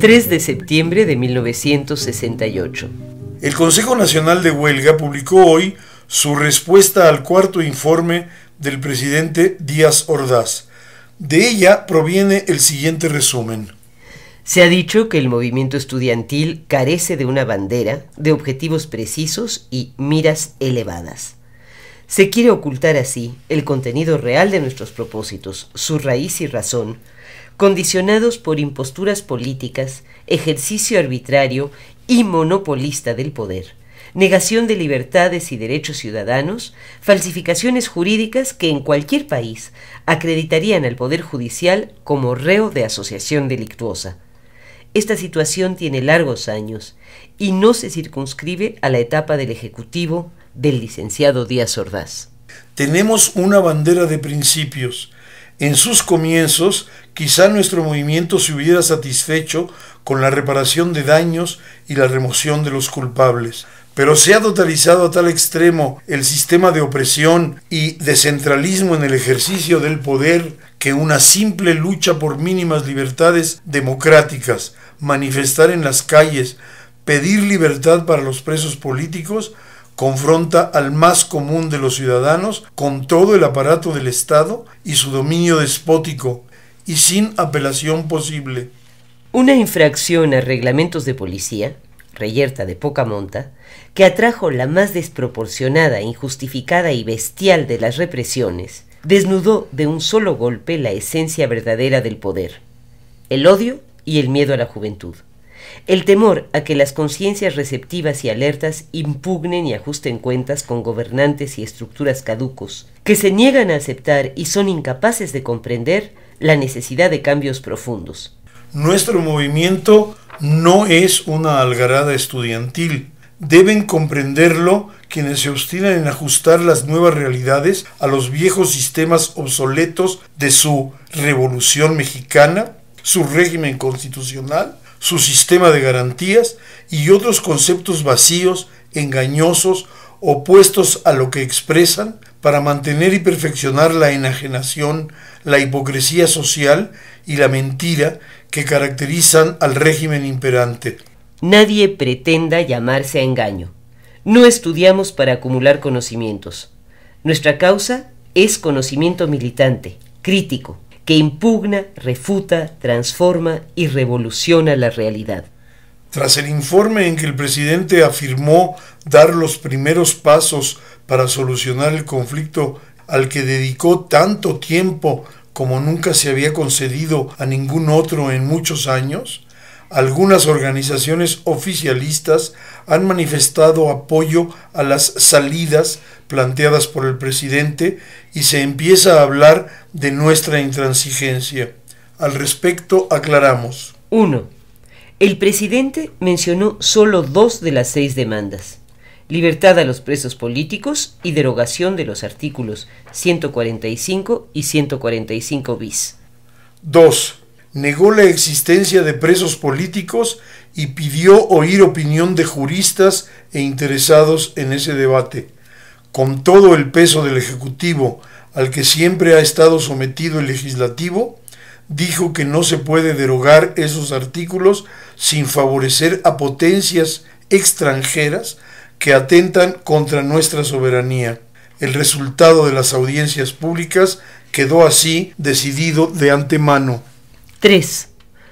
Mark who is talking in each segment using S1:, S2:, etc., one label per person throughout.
S1: 3 de septiembre de 1968. El Consejo Nacional de Huelga publicó hoy su respuesta al cuarto informe del presidente Díaz Ordaz. De ella proviene el siguiente resumen. Se ha dicho que el movimiento estudiantil carece de una bandera, de objetivos precisos y miras elevadas. Se quiere ocultar así el contenido real de nuestros propósitos, su raíz y razón, condicionados por imposturas políticas, ejercicio arbitrario y monopolista del poder, negación de libertades y derechos ciudadanos, falsificaciones jurídicas que en cualquier país acreditarían al Poder Judicial como reo de asociación delictuosa. Esta situación tiene largos años y no se circunscribe a la etapa del Ejecutivo del licenciado Díaz Ordaz. Tenemos una bandera de principios en sus comienzos, quizá
S2: nuestro movimiento se hubiera satisfecho con la reparación de daños y la remoción de los culpables. Pero se ha totalizado a tal extremo el sistema de opresión y descentralismo en el ejercicio del poder que una simple lucha por mínimas libertades democráticas, manifestar en las calles, pedir libertad para los presos políticos, confronta al más común de los ciudadanos con todo el aparato del Estado y su dominio despótico, y sin apelación posible.
S1: Una infracción a reglamentos de policía, reyerta de poca monta, que atrajo la más desproporcionada, injustificada y bestial de las represiones, desnudó de un solo golpe la esencia verdadera del poder, el odio y el miedo a la juventud. El temor a que las conciencias receptivas y alertas impugnen y ajusten cuentas con gobernantes y estructuras caducos, que se niegan a aceptar y son incapaces de comprender la necesidad de cambios profundos.
S2: Nuestro movimiento no es una algarada estudiantil. Deben comprenderlo quienes se obstinan en ajustar las nuevas realidades a los viejos sistemas obsoletos de su revolución mexicana, su régimen constitucional su sistema de garantías y otros conceptos vacíos, engañosos, opuestos a lo que expresan para mantener y perfeccionar la enajenación, la hipocresía social y
S1: la mentira que caracterizan al régimen imperante. Nadie pretenda llamarse a engaño. No estudiamos para acumular conocimientos. Nuestra causa es conocimiento militante, crítico, que impugna, refuta, transforma y revoluciona la realidad. Tras el informe en que el
S2: presidente afirmó dar los primeros pasos para solucionar el conflicto al que dedicó tanto tiempo como nunca se había concedido a ningún otro en muchos años, algunas organizaciones oficialistas han manifestado apoyo a las salidas planteadas por el presidente y se empieza a hablar de nuestra intransigencia. Al
S1: respecto aclaramos. 1. El presidente mencionó solo dos de las seis demandas. Libertad a los presos políticos y derogación de los artículos 145 y 145 bis. 2 negó la existencia de presos políticos y pidió oír opinión
S2: de juristas e interesados en ese debate. Con todo el peso del Ejecutivo, al que siempre ha estado sometido el legislativo, dijo que no se puede derogar esos artículos sin favorecer a potencias extranjeras que atentan contra nuestra soberanía. El resultado
S1: de las audiencias públicas quedó así decidido de antemano. 3.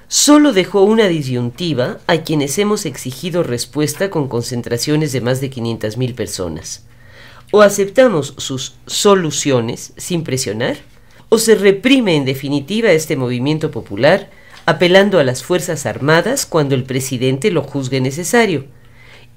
S1: Solo dejó una disyuntiva a quienes hemos exigido respuesta con concentraciones de más de 500.000 personas. O aceptamos sus soluciones sin presionar, o se reprime en definitiva este movimiento popular apelando a las Fuerzas Armadas cuando el presidente lo juzgue necesario,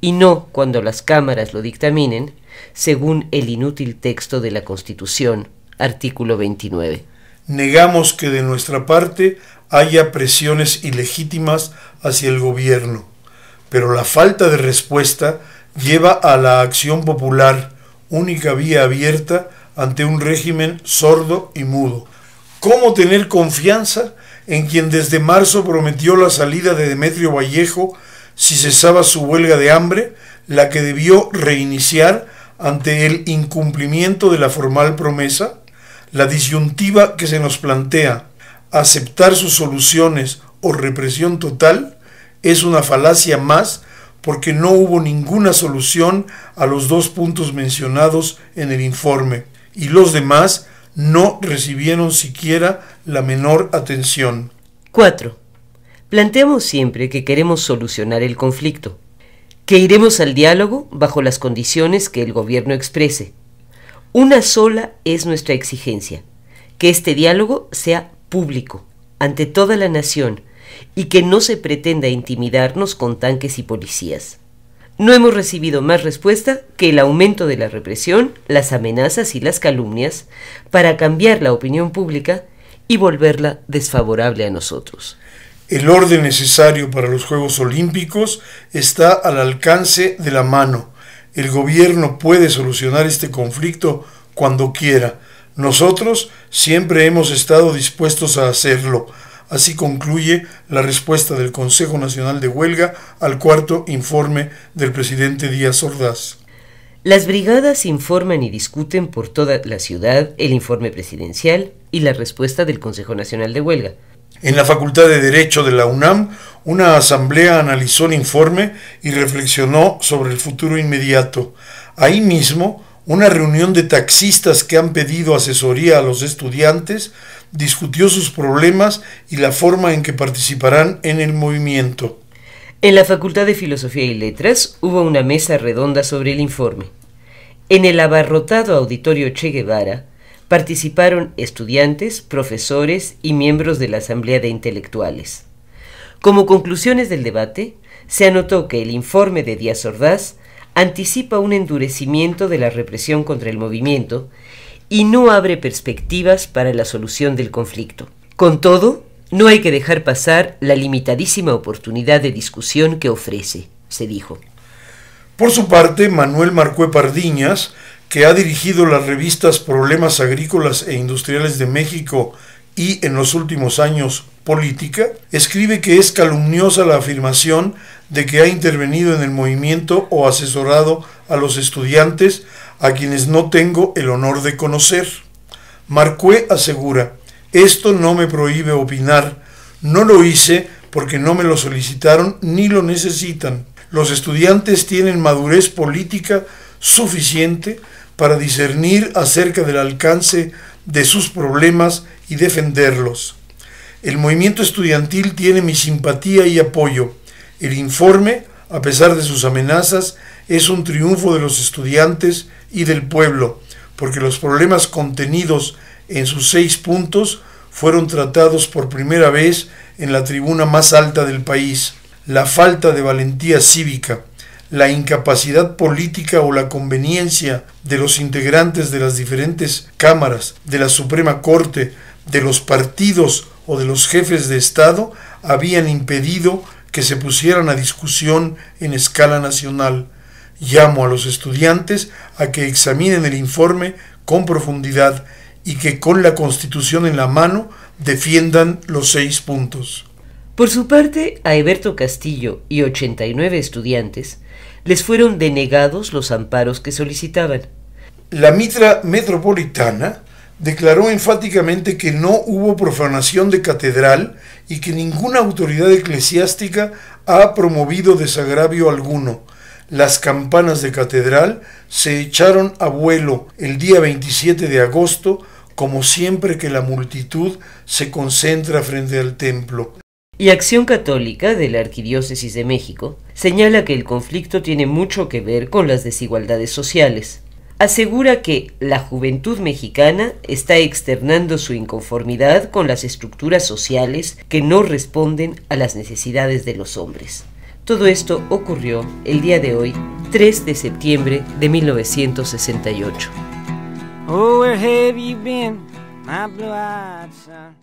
S1: y no cuando las cámaras lo dictaminen, según el inútil texto de la Constitución, artículo 29.
S2: Negamos que de nuestra parte haya presiones ilegítimas hacia el gobierno, pero la falta de respuesta lleva a la acción popular, única vía abierta ante un régimen sordo y mudo. ¿Cómo tener confianza en quien desde marzo prometió la salida de Demetrio Vallejo si cesaba su huelga de hambre, la que debió reiniciar ante el incumplimiento de la formal promesa? La disyuntiva que se nos plantea aceptar sus soluciones o represión total es una falacia más porque no hubo ninguna solución a los dos puntos mencionados en el informe
S1: y los demás no recibieron siquiera la menor atención. 4. Planteamos siempre que queremos solucionar el conflicto, que iremos al diálogo bajo las condiciones que el gobierno exprese. Una sola es nuestra exigencia, que este diálogo sea público, ante toda la nación, y que no se pretenda intimidarnos con tanques y policías. No hemos recibido más respuesta que el aumento de la represión, las amenazas y las calumnias para cambiar la opinión pública y volverla desfavorable a nosotros.
S2: El orden necesario para los Juegos Olímpicos está al alcance de la mano. El gobierno puede solucionar este conflicto cuando quiera. Nosotros siempre hemos estado dispuestos a hacerlo. Así concluye la respuesta del Consejo Nacional de Huelga al cuarto informe
S1: del presidente Díaz Ordaz. Las brigadas informan y discuten por toda la ciudad el informe presidencial y la respuesta del Consejo Nacional de Huelga. En la Facultad de Derecho de la UNAM, una asamblea analizó el informe y
S2: reflexionó sobre el futuro inmediato. Ahí mismo, una reunión de taxistas que han pedido asesoría a los estudiantes, discutió sus problemas y la
S1: forma en que participarán en el movimiento. En la Facultad de Filosofía y Letras hubo una mesa redonda sobre el informe. En el abarrotado auditorio Che Guevara participaron estudiantes, profesores y miembros de la Asamblea de Intelectuales. Como conclusiones del debate, se anotó que el informe de Díaz Ordaz anticipa un endurecimiento de la represión contra el movimiento y no abre perspectivas para la solución del conflicto. Con todo, no hay que dejar pasar la limitadísima oportunidad de discusión que ofrece, se dijo.
S2: Por su parte, Manuel Marcué Pardiñas, que ha dirigido las revistas Problemas Agrícolas e Industriales de México y en los últimos años Política, escribe que es calumniosa la afirmación de que ha intervenido en el movimiento o asesorado a los estudiantes a quienes no tengo el honor de conocer. Marcué asegura, esto no me prohíbe opinar, no lo hice porque no me lo solicitaron ni lo necesitan. Los estudiantes tienen madurez política suficiente para discernir acerca del alcance de sus problemas y defenderlos. El movimiento estudiantil tiene mi simpatía y apoyo. El informe, a pesar de sus amenazas, es un triunfo de los estudiantes y del pueblo, porque los problemas contenidos en sus seis puntos fueron tratados por primera vez en la tribuna más alta del país, la falta de valentía cívica la incapacidad política o la conveniencia de los integrantes de las diferentes cámaras, de la Suprema Corte, de los partidos o de los jefes de Estado habían impedido que se pusieran a discusión en escala nacional. Llamo a los estudiantes a que examinen el informe con profundidad y que con la Constitución en la mano defiendan los seis
S1: puntos. Por su parte, a Eberto Castillo y 89 estudiantes les fueron denegados los amparos que solicitaban. La Mitra
S2: Metropolitana declaró enfáticamente que no hubo profanación de catedral y que ninguna autoridad eclesiástica ha promovido desagravio alguno. Las campanas de catedral se echaron a vuelo el día 27
S1: de agosto, como siempre que la multitud se concentra frente al templo y Acción Católica de la Arquidiócesis de México señala que el conflicto tiene mucho que ver con las desigualdades sociales. Asegura que la juventud mexicana está externando su inconformidad con las estructuras sociales que no responden a las necesidades de los hombres. Todo esto ocurrió el día de hoy, 3 de septiembre de 1968.